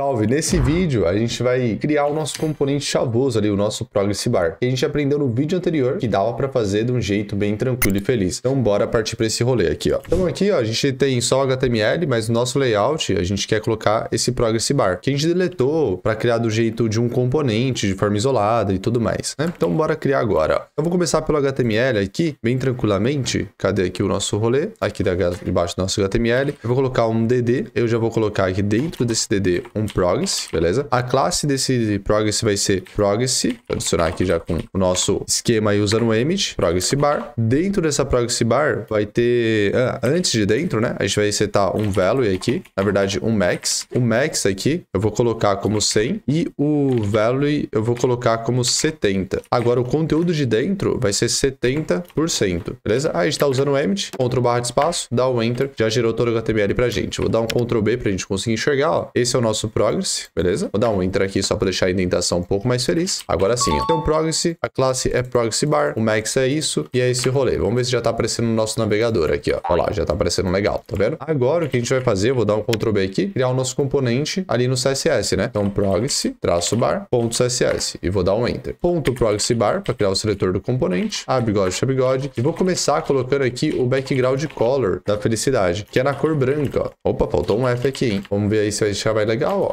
Salve! Nesse vídeo a gente vai criar o nosso componente chavoso ali, o nosso Progress Bar, que a gente aprendeu no vídeo anterior que dava para fazer de um jeito bem tranquilo e feliz. Então bora partir para esse rolê aqui, ó. Então aqui, ó, a gente tem só HTML, mas no nosso layout a gente quer colocar esse Progress Bar, que a gente deletou para criar do jeito de um componente, de forma isolada e tudo mais, né? Então bora criar agora, ó. Eu vou começar pelo HTML aqui, bem tranquilamente. Cadê aqui o nosso rolê? Aqui debaixo do nosso HTML. Eu vou colocar um DD, eu já vou colocar aqui dentro desse DD um Progress, beleza? A classe desse Progress vai ser Progress, vou adicionar aqui já com o nosso esquema aí usando o image, Progress Bar. Dentro dessa Progress Bar vai ter, ah, antes de dentro, né? A gente vai setar um Value aqui, na verdade um Max. O Max aqui eu vou colocar como 100 e o Value eu vou colocar como 70. Agora o conteúdo de dentro vai ser 70%, beleza? Aí ah, a gente tá usando o image, Ctrl barra de espaço, dá o um Enter, já gerou todo o HTML pra gente. Vou dar um Ctrl B pra gente conseguir enxergar, ó. Esse é o nosso Progress, beleza? Vou dar um enter aqui só para deixar a indentação um pouco mais feliz. Agora sim, ó. Então, Progress, a classe é Progress Bar, o Max é isso e é esse rolê. Vamos ver se já tá aparecendo no nosso navegador aqui, ó. Olha lá, já tá aparecendo legal, tá vendo? Agora, o que a gente vai fazer, eu vou dar um Ctrl B aqui, criar o nosso componente ali no CSS, né? Então, Progress, traço bar, ponto CSS e vou dar um enter. Ponto Progress Bar para criar o seletor do componente, a bigode, a bigode e vou começar colocando aqui o background color da felicidade, que é na cor branca, ó. Opa, faltou um F aqui, hein? Vamos ver aí se vai deixar mais legal, ó.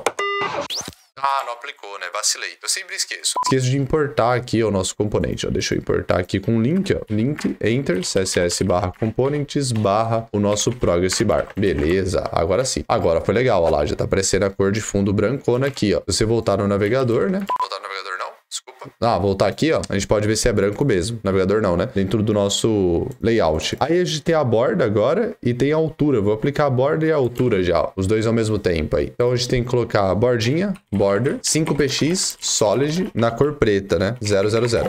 Ah, não aplicou, né? Vacilei. Eu sempre esqueço. Esqueço de importar aqui o nosso componente, ó. Deixa eu importar aqui com link, ó. Link, enter, css barra components barra o nosso progress bar. Beleza, agora sim. Agora foi legal, ó lá. Já tá aparecendo a cor de fundo brancona aqui, ó. Se você voltar no navegador, né? Voltar ah, voltar aqui, ó. A gente pode ver se é branco mesmo. Navegador não, né? Dentro do nosso layout. Aí a gente tem a borda agora e tem a altura. Vou aplicar a borda e a altura já. Ó. Os dois ao mesmo tempo aí. Então a gente tem que colocar a bordinha, border, 5px, solid, na cor preta, né? 000.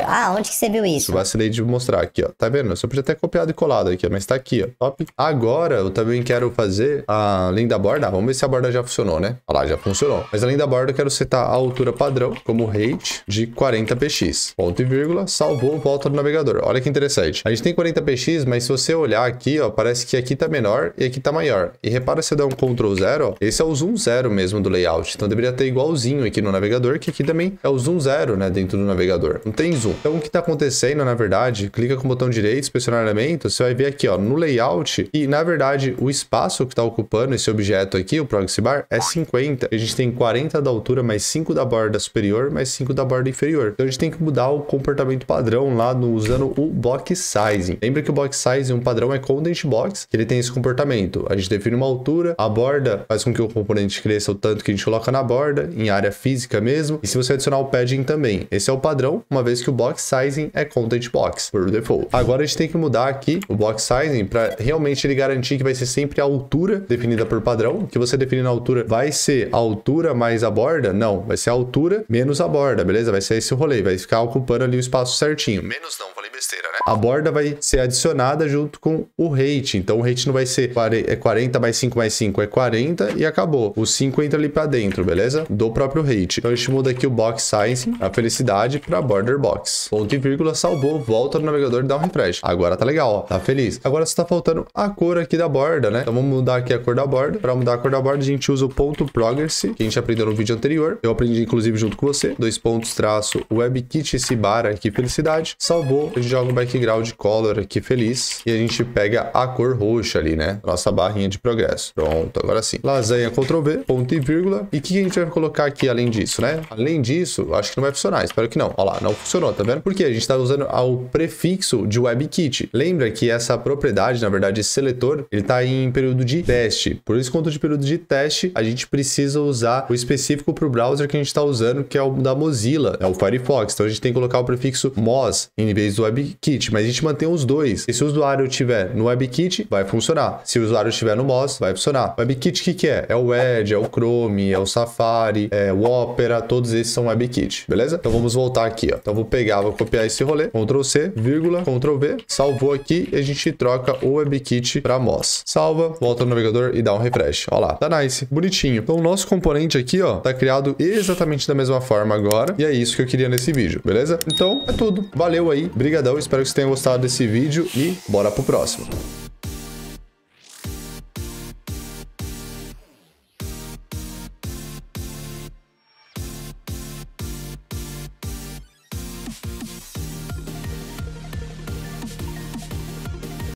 Ah, onde que você viu isso? Vacilei de mostrar aqui, ó. Tá vendo? Eu só podia ter copiado e colado aqui, ó. Mas tá aqui, ó. Top. Agora eu também quero fazer, a linha da borda, ah, vamos ver se a borda já funcionou, né? Olha lá, já funcionou. Mas além da borda eu quero setar a altura padrão como rate de 40 40 PX. Ponto e vírgula, salvou, volta no navegador. Olha que interessante. A gente tem 40 PX, mas se você olhar aqui, ó, parece que aqui tá menor e aqui tá maior. E repara se eu der um Ctrl 0, ó, esse é o zoom 0 mesmo do layout. Então deveria ter igualzinho aqui no navegador, que aqui também é o zoom 0, né, dentro do navegador. Não tem zoom. Então o que tá acontecendo, na verdade, clica com o botão direito, inspecionar elemento, você vai ver aqui, ó, no layout, e na verdade o espaço que tá ocupando esse objeto aqui, o proxy bar, é 50. A gente tem 40 da altura, mais 5 da borda superior, mais 5 da borda inferior valor. Então a gente tem que mudar o comportamento padrão lá no, usando o box sizing. Lembra que o box sizing, um padrão é content box, que ele tem esse comportamento. A gente define uma altura, a borda faz com que o componente cresça o tanto que a gente coloca na borda, em área física mesmo, e se você adicionar o padding também. Esse é o padrão, uma vez que o box sizing é content box, por default. Agora a gente tem que mudar aqui o box sizing para realmente ele garantir que vai ser sempre a altura definida por padrão, que você define na altura vai ser a altura mais a borda? Não, vai ser a altura menos a borda, beleza? Vai ser esse rolê, vai ficar ocupando ali o espaço certinho. Menos não, falei besteira a borda vai ser adicionada junto com o rate. Então o rate não vai ser 40 é mais 5 mais 5, é 40 e acabou. O 5 entra ali para dentro, beleza? Do próprio rate. Então a gente muda aqui o box size, a felicidade, para border box. Ponto e vírgula, salvou, volta no navegador e dá um refresh. Agora tá legal, ó, tá feliz. Agora só tá faltando a cor aqui da borda, né? Então vamos mudar aqui a cor da borda. Para mudar a cor da borda, a gente usa o ponto progress, que a gente aprendeu no vídeo anterior. Eu aprendi inclusive junto com você. Dois pontos, traço, webkit, esse bar aqui, felicidade. Salvou, a gente joga o back grau de color aqui feliz e a gente pega a cor roxa ali, né? Nossa barrinha de progresso. Pronto, agora sim. Lasanha Ctrl V, ponto e vírgula. E o que a gente vai colocar aqui além disso, né? Além disso, acho que não vai funcionar, espero que não. Olha lá, não funcionou, tá vendo? Porque a gente tá usando o prefixo de WebKit. Lembra que essa propriedade, na verdade, esse seletor, ele tá em período de teste. Por isso, conta de período de teste, a gente precisa usar o específico para o browser que a gente está usando, que é o da Mozilla, é o Firefox. Então a gente tem que colocar o prefixo moz em vez do WebKit mas a gente mantém os dois. E se o usuário tiver no WebKit, vai funcionar. Se o usuário estiver no MOS, vai funcionar. WebKit, o que, que é? É o Edge, é o Chrome, é o Safari, é o Opera, todos esses são WebKit, beleza? Então vamos voltar aqui, ó. Então vou pegar, vou copiar esse rolê, Ctrl C, vírgula, Ctrl V, salvou aqui e a gente troca o WebKit para MOS. Salva, volta no navegador e dá um refresh. Ó lá, tá nice, bonitinho. Então o nosso componente aqui, ó, tá criado exatamente da mesma forma agora. E é isso que eu queria nesse vídeo, beleza? Então é tudo. Valeu aí, brigadão, espero que que vocês tenham gostado desse vídeo e bora pro próximo.